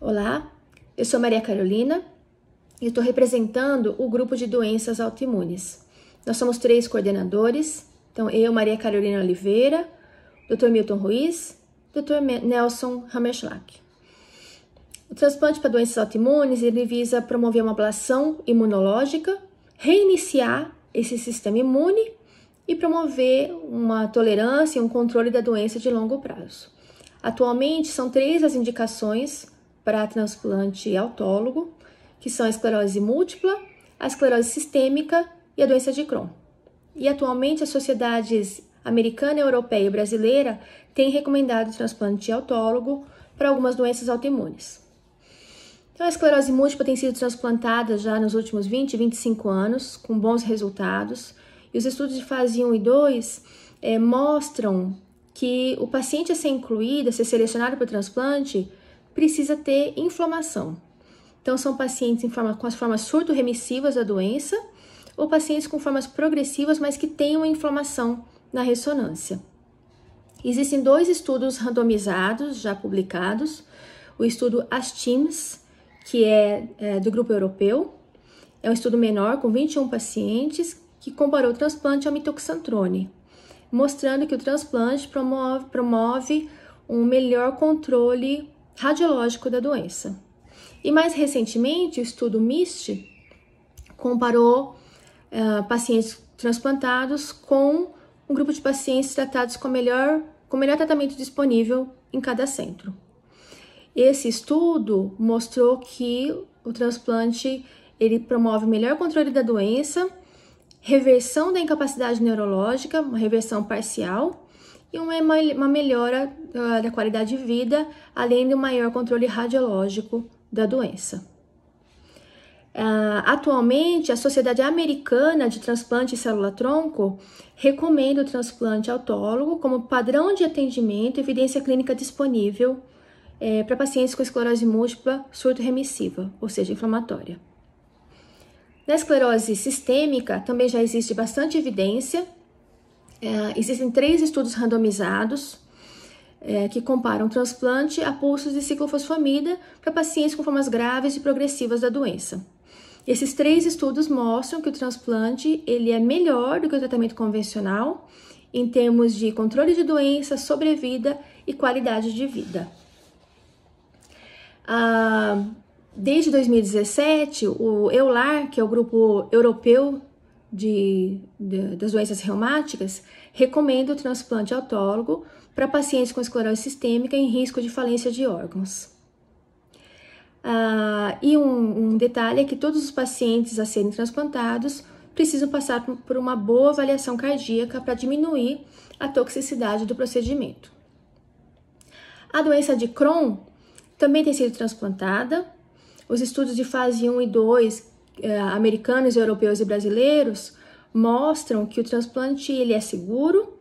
Olá, eu sou Maria Carolina e estou representando o grupo de doenças autoimunes. Nós somos três coordenadores, então eu, Maria Carolina Oliveira, Dr. Milton Ruiz, Dr. Nelson Hammerschlag. O transplante para doenças autoimunes ele visa promover uma ablação imunológica, reiniciar esse sistema imune e promover uma tolerância e um controle da doença de longo prazo. Atualmente, são três as indicações para transplante autólogo, que são a esclerose múltipla, a esclerose sistêmica e a doença de Crohn. E atualmente, as sociedades americana, europeia e brasileira têm recomendado o transplante autólogo para algumas doenças autoimunes. Então, a esclerose múltipla tem sido transplantada já nos últimos 20, 25 anos, com bons resultados. E os estudos de fase 1 e 2 é, eh, mostram que o paciente a ser incluído, a ser selecionado para o transplante, precisa ter inflamação. Então, são pacientes forma, com as formas surto remissivas da doença ou pacientes com formas progressivas, mas que tenham inflamação na ressonância. Existem dois estudos randomizados já publicados: o estudo ASTIMS, que é, é do grupo europeu. É um estudo menor com 21 pacientes que comparou o transplante ao mitoxantrone, mostrando que o transplante promove, promove um melhor controle radiológico da doença. E mais recentemente, o estudo MIST comparou uh, pacientes transplantados com um grupo de pacientes tratados com o melhor, com melhor tratamento disponível em cada centro. Esse estudo mostrou que o transplante ele promove melhor controle da doença, reversão da incapacidade neurológica, uma reversão parcial e uma, melhora ah, da qualidade de vida, além de um maior controle radiológico da doença. Uh, atualmente, a Sociedade Americana de Transplante de Célula-Tronco recomenda o transplante autólogo como padrão de atendimento e evidência clínica disponível é, para pacientes com esclerose múltipla surto remissiva ou seja, inflamatória. Na esclerose sistêmica, também já existe bastante evidência. É, existem três estudos randomizados é, que comparam transplante a pulsos de ciclofosfamida para pacientes com formas graves e progressivas da doença. Esses três estudos mostram que o transplante ele é melhor do que o tratamento convencional em termos de controle de doença, sobrevida e qualidade de vida. Ah, desde 2017, o EULAR, que é o grupo europeu de, de, das doenças reumáticas, recomenda o transplante autólogo para pacientes com esclerose sistêmica em risco de falência de órgãos. Ah, e um, um, detalhe é que todos os pacientes a serem transplantados precisam passar por uma boa avaliação cardíaca para diminuir a toxicidade do procedimento. A doença de Crohn também tem sido transplantada. Os estudos de fase 1 e 2 eh, americanos, europeus e brasileiros mostram que o transplante ele é seguro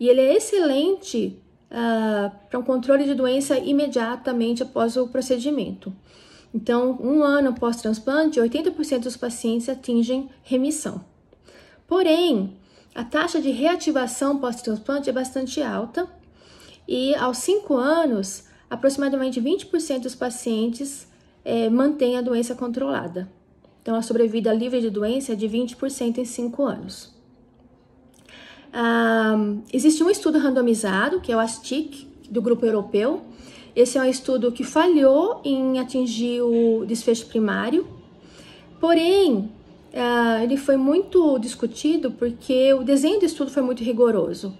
e ele é excelente uh, para um controle de doença imediatamente após o procedimento. Então, um ano pós transplante, 80% dos pacientes atingem remissão. Porém, a taxa de reativação pós-transplante é bastante alta e aos 5 anos, aproximadamente 20% dos pacientes é, mantêm a doença controlada. Então, a sobrevida livre de doença é de 20% em 5 anos. Ah, existe um estudo randomizado, que é o ASTIC, do grupo europeu. Esse é um estudo que falhou em atingir o desfecho primário, porém, ah, ele foi muito discutido porque o desenho do estudo foi muito rigoroso.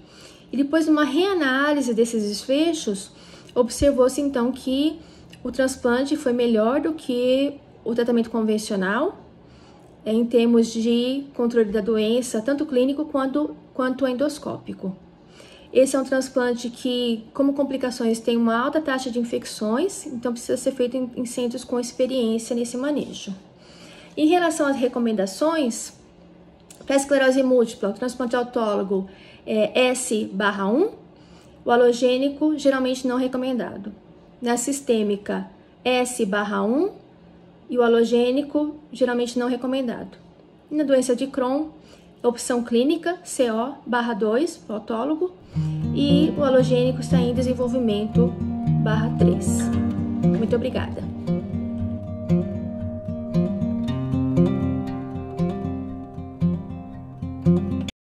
E depois, numa reanálise desses desfechos, Observou-se então que o transplante foi melhor do que o tratamento convencional eh, em termos de controle da doença, tanto clínico quanto, quanto endoscópico. Esse é um transplante que, como complicações, tem uma alta taxa de infecções, então precisa ser feito em, em centros com experiência nesse manejo. Em relação às recomendações, para esclerose múltipla, o transplante autólogo é eh, S/1, o halogênico, geralmente não recomendado. Na sistêmica, S/1 e o halogênico, geralmente não recomendado. E na doença de Crohn, opção clínica, CO/2, autólogo, e o halogênico está em desenvolvimento, barra 3. Muito obrigada.